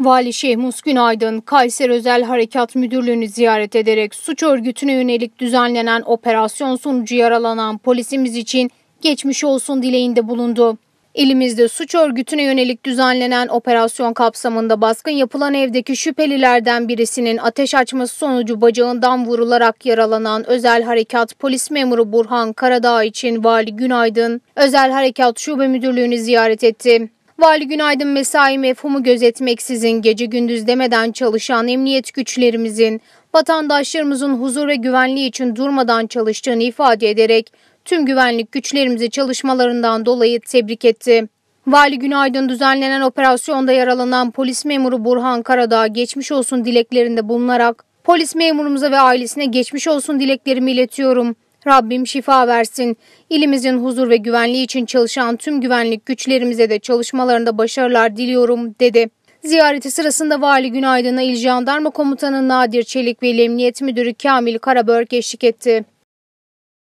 Vali Şehmus Günaydın, Kayseri Özel Harekat Müdürlüğü'nü ziyaret ederek suç örgütüne yönelik düzenlenen operasyon sonucu yaralanan polisimiz için geçmiş olsun dileğinde bulundu. İlimizde suç örgütüne yönelik düzenlenen operasyon kapsamında baskın yapılan evdeki şüphelilerden birisinin ateş açması sonucu bacağından vurularak yaralanan özel harekat polis memuru Burhan Karadağ için Vali Günaydın, Özel Harekat Şube Müdürlüğü'nü ziyaret etti. Vali günaydın mesai mefhumu gözetmeksizin gece gündüz demeden çalışan emniyet güçlerimizin vatandaşlarımızın huzur ve güvenliği için durmadan çalıştığını ifade ederek tüm güvenlik güçlerimizi çalışmalarından dolayı tebrik etti. Vali Günaydın düzenlenen operasyonda yaralanan polis memuru Burhan Karadağ geçmiş olsun dileklerinde bulunarak polis memurumuza ve ailesine geçmiş olsun dileklerimi iletiyorum. Rabbim şifa versin. İlimizin huzur ve güvenliği için çalışan tüm güvenlik güçlerimize de çalışmalarında başarılar diliyorum dedi. Ziyareti sırasında Vali Günaydın'a İl Jandarma Komutanı Nadir Çelik ve İl Emniyet Müdürü Kamil Karabörk eşlik etti.